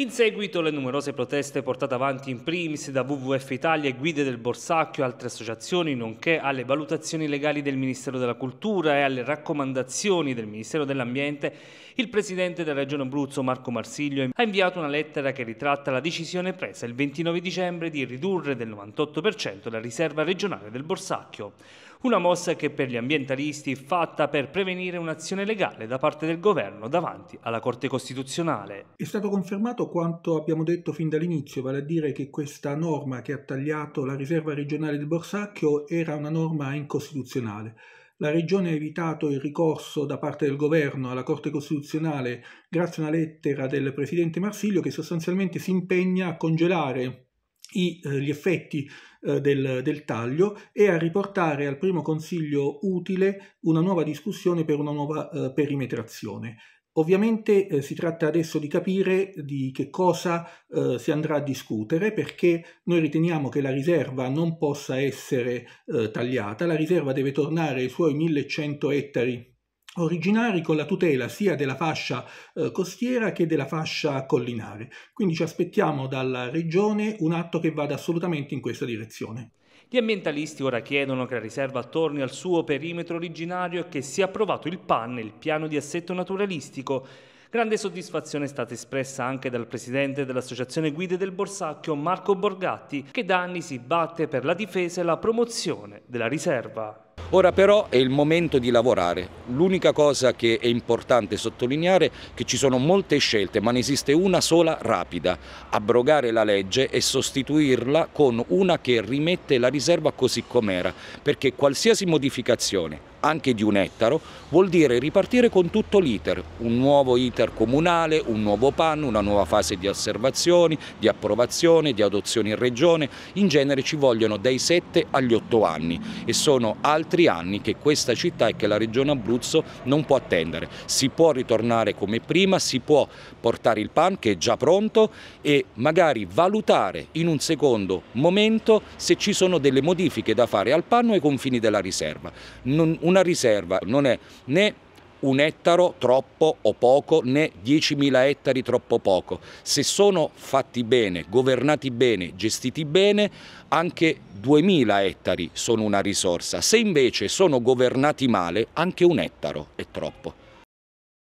In seguito le numerose proteste portate avanti in primis da WWF Italia e Guide del Borsacchio e altre associazioni, nonché alle valutazioni legali del Ministero della Cultura e alle raccomandazioni del Ministero dell'Ambiente, il Presidente della Regione Abruzzo Marco Marsiglio ha inviato una lettera che ritratta la decisione presa il 29 dicembre di ridurre del 98% la riserva regionale del Borsacchio. Una mossa che per gli ambientalisti è fatta per prevenire un'azione legale da parte del governo davanti alla Corte Costituzionale. È stato confermato quanto abbiamo detto fin dall'inizio, vale a dire che questa norma che ha tagliato la riserva regionale del Borsacchio era una norma incostituzionale. La Regione ha evitato il ricorso da parte del governo alla Corte Costituzionale grazie a una lettera del Presidente Marsilio che sostanzialmente si impegna a congelare i, eh, gli effetti eh, del, del, taglio e a riportare al primo consiglio utile una nuova discussione per una nuova eh, perimetrazione. Ovviamente eh, si tratta adesso di capire di che cosa eh, si andrà a discutere perché noi riteniamo che la riserva non possa essere eh, tagliata, la riserva deve tornare ai suoi 1100 ettari originari con la tutela sia della fascia eh, costiera che della fascia collinare. Quindi ci aspettiamo dalla Regione un atto che vada assolutamente in questa direzione. Gli ambientalisti ora chiedono che la riserva torni al suo perimetro originario e che sia approvato il PAN, il piano di assetto naturalistico. Grande soddisfazione è stata espressa anche dal presidente dell'Associazione Guide del Borsacchio, Marco Borgatti, che da anni si batte per la difesa e la promozione della riserva. Ora però è il momento di lavorare. L'unica cosa che è importante sottolineare è che ci sono molte scelte, ma ne esiste una sola rapida, abrogare la legge e sostituirla con una che rimette la riserva così com'era, perché qualsiasi modificazione anche di un ettaro, vuol dire ripartire con tutto l'iter, un nuovo iter comunale, un nuovo PAN, una nuova fase di osservazioni, di approvazione, di adozione in regione, in genere ci vogliono dai 7 agli 8 anni e sono altri anni che questa città e che la regione Abruzzo non può attendere. Si può ritornare come prima, si può portare il PAN che è già pronto e magari valutare in un secondo momento se ci sono delle modifiche da fare al PAN o ai confini della riserva. Non, una riserva non è né un ettaro troppo o poco né 10.000 ettari troppo poco. Se sono fatti bene, governati bene, gestiti bene, anche 2.000 ettari sono una risorsa. Se invece sono governati male, anche un ettaro è troppo.